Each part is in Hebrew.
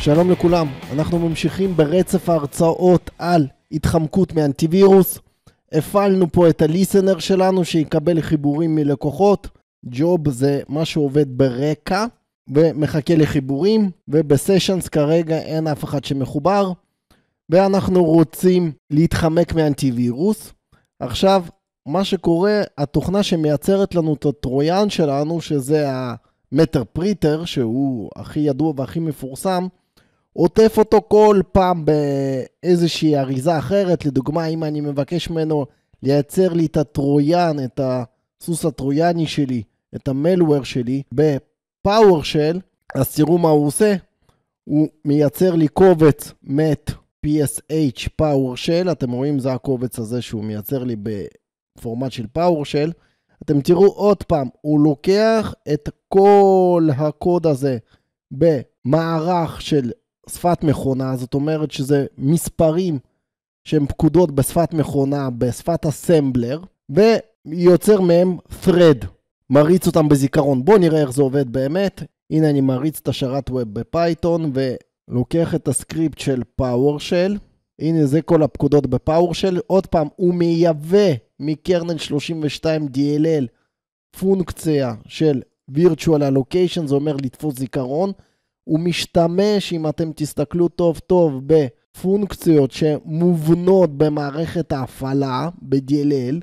שלום לכולם, אנחנו ממשיכים ברצף ההרצאות על התחמקות מאנטיווירוס. הפעלנו פה את הליסנר שלנו שיקבל חיבורים מלקוחות. ג'וב זה מה שעובד ברקע ומחכה לחיבורים, ובסשנס כרגע אין אף אחד שמחובר. ואנחנו רוצים להתחמק מאנטיווירוס. עכשיו, מה שקורה, התוכנה שמייצרת לנו את הטרויאן שלנו, שזה המטר פריטר, שהוא הכי ידוע והכי מפורסם, עוטף אותו כל פעם באיזושהי אריזה אחרת. לדוגמה, אם אני מבקש ממנו לייצר לי את הטרויאן, את הסוס הטרויאני שלי, את המלוור שלי, בפאוור של, אז תראו מה הוא עושה. הוא מייצר לי קובץ מת PSH פאוור של, אתם רואים זה הקובץ הזה שהוא מייצר לי בפורמט של פאוור של, אתם תראו עוד פעם, הוא לוקח את כל הקוד הזה במערך של שפת מכונה, זאת אומרת שזה מספרים שהם פקודות בשפת מכונה, בשפת אסמבלר, ויוצר מהם thread, מריץ אותם בזיכרון. בואו נראה איך זה עובד באמת. הנה אני מריץ את השרת ווב בפייתון, ולוקח את הסקריפט של פאוורשל. הנה זה כל הפקודות בפאוורשל. עוד פעם, הוא מייבא מקרנל 32 DLL פונקציה של virtual allocation, זה אומר לתפוס זיכרון. הוא משתמש, אם אתם תסתכלו טוב טוב, בפונקציות שמובנות במערכת ההפעלה, ב-DLL,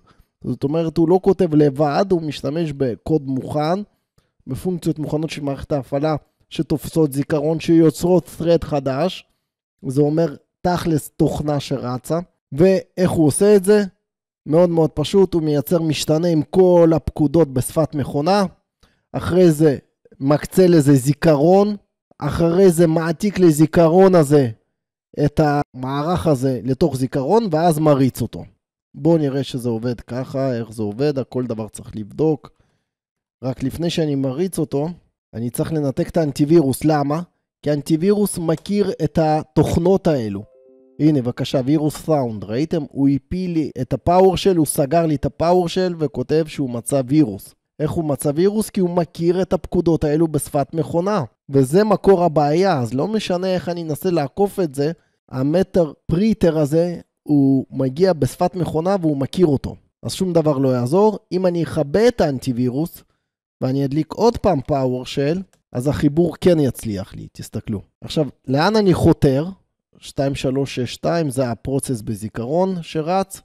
זאת אומרת, הוא לא כותב לבד, הוא משתמש בקוד מוכן, בפונקציות מוכנות של מערכת ההפעלה שתופסות זיכרון, שיוצרות thread חדש, זה אומר תכלס תוכנה שרצה, ואיך הוא עושה את זה? מאוד מאוד פשוט, הוא מייצר משתנה עם כל הפקודות בשפת מכונה, אחרי זה מקצה לזה זיכרון, אחרי זה מעתיק לזיכרון הזה את המערך הזה לתוך זיכרון, ואז מריץ אותו. בואו נראה שזה עובד ככה, איך זה עובד, הכל דבר צריך לבדוק. רק לפני שאני מריץ אותו, אני צריך לנתק את האנטיווירוס. למה? כי האנטיווירוס מכיר את התוכנות האלו. הנה, בבקשה, וירוס סאונד, ראיתם? הוא הפיל לי את הפאוור של, הוא סגר לי את הפאוור של וכותב שהוא מצא וירוס. איך הוא מצא וירוס? כי הוא מכיר את הפקודות האלו בשפת מכונה. וזה מקור הבעיה, אז לא משנה איך אני אנסה לעקוף את זה, המטר פריטר הזה, הוא מגיע בשפת מכונה והוא מכיר אותו. אז שום דבר לא יעזור. אם אני אכבה את האנטיווירוס, ואני אדליק עוד פעם פאוור של, אז החיבור כן יצליח לי, תסתכלו. עכשיו, לאן אני חותר? 2362 זה הפרוצס בזיכרון שרץ.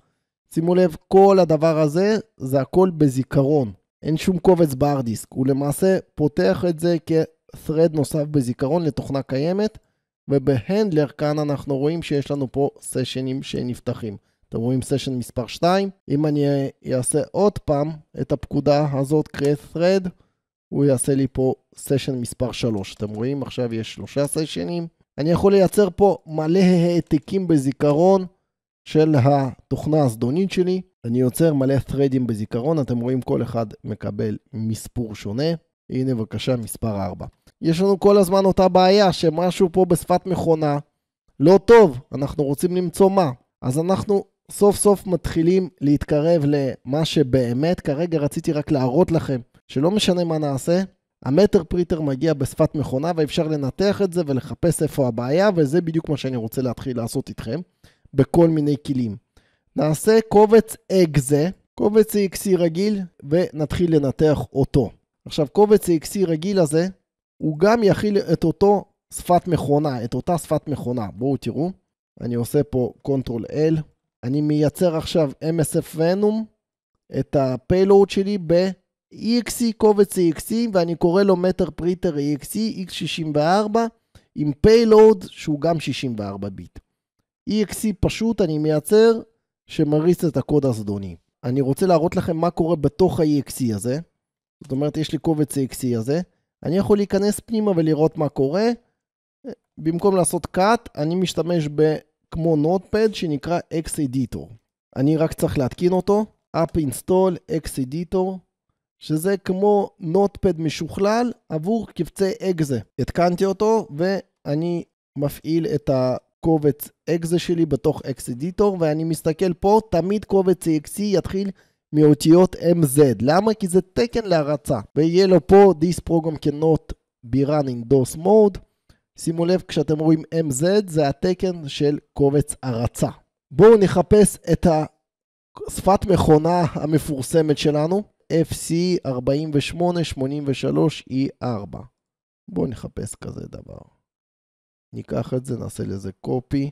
שימו לב, כל הדבר הזה, זה הכל בזיכרון. אין שום קובץ בארדיסק. הוא למעשה פותח את זה כ... thread נוסף בזיכרון לתוכנה קיימת, ובהנדלר כאן אנחנו רואים שיש לנו פה סשנים שנפתחים. אתם רואים סשן מספר 2, אם אני אעשה עוד פעם את הפקודה הזאת create thread, הוא יעשה לי פה סשן מספר 3. אתם רואים? עכשיו יש שלושה סשנים. אני יכול לייצר פה מלא העתקים בזיכרון של התוכנה הזדונית שלי. אני יוצר מלא threadים בזיכרון, אתם רואים כל אחד מקבל מספור שונה. הנה בבקשה מספר 4. יש לנו כל הזמן אותה בעיה שמשהו פה בשפת מכונה לא טוב, אנחנו רוצים למצוא מה. אז אנחנו סוף סוף מתחילים להתקרב למה שבאמת כרגע רציתי רק להראות לכם, שלא משנה מה נעשה, המטר פריטר מגיע בשפת מכונה ואפשר לנתח את זה ולחפש איפה הבעיה וזה בדיוק מה שאני רוצה להתחיל לעשות איתכם בכל מיני כלים. נעשה קובץ אקזה, קובץ אקסי רגיל ונתחיל לנתח אותו. עכשיו, קובץ ה-XC רגיל הזה, הוא גם יכיל את אותו שפת מכונה, את אותה שפת מכונה. בואו תראו, אני עושה פה Ctrl-L, אני מייצר עכשיו MSF Venom, את הפיילואוד שלי ב exc קובץ EXC, ואני קורא לו מטר פריטר EXC, X64, עם Payload שהוא גם 64 ביט. EXC פשוט אני מייצר, שמריץ את הקוד הזדוני. אני רוצה להראות לכם מה קורה בתוך ה exc הזה. זאת אומרת, יש לי קובץ ה e הזה, אני יכול להיכנס פנימה ולראות מה קורה. במקום לעשות cut, אני משתמש ב... כמו נוטפד שנקרא X-Editor. אני רק צריך להתקין אותו, up install X-Editor, שזה כמו נוטפד משוכלל עבור קבצי אקזה. התקנתי אותו ואני מפעיל את הקובץ אקזה שלי בתוך X-Editor, ואני מסתכל פה, תמיד קובץ EXE יתחיל... מאותיות MZ. למה? כי זה תקן להרצה. ויהיה לו פה This program cannot be run in DOS mode. שימו לב, כשאתם רואים MZ זה התקן של קובץ הרצה. בואו נחפש את השפת מכונה המפורסמת שלנו, FC4883E4. בואו נחפש כזה דבר. ניקח את זה, נעשה לזה קופי.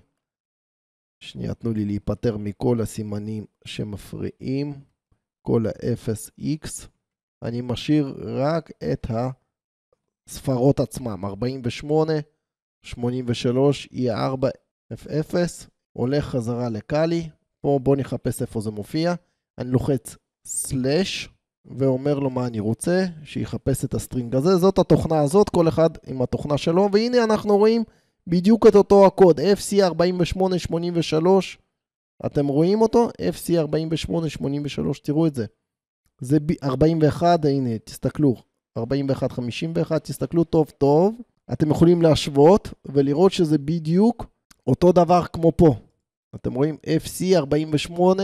שנייה, תנו לי להיפטר מכל הסימנים שמפריעים. כל ה-0x, אני משאיר רק את הספרות עצמם, 48, 83, E4, F0, הולך חזרה לקאלי, פה בוא נחפש איפה זה מופיע, אני לוחץ סלאש, ואומר לו מה אני רוצה, שיחפש את הסטרינג הזה, זאת התוכנה הזאת, כל אחד עם התוכנה שלו, והנה אנחנו רואים בדיוק את אותו הקוד, FC4883, אתם רואים אותו? FC 48, 83, תראו את זה. זה 41, הנה, תסתכלו. 41, 51, תסתכלו טוב טוב. אתם יכולים להשוות ולראות שזה בדיוק אותו דבר כמו פה. אתם רואים FC 48,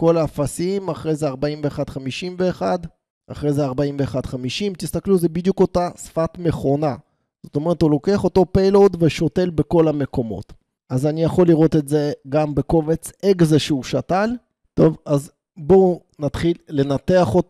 כל האפסים, אחרי זה 41, 51, אחרי זה 41, 50. תסתכלו, זה בדיוק אותה שפת מכונה. זאת אומרת, הוא לוקח אותו פיילוד ושותל בכל המקומות. אז אני יכול לראות את זה גם בקובץ אקזה שהוא שתל. טוב, אז בואו נתחיל לנתח אותו.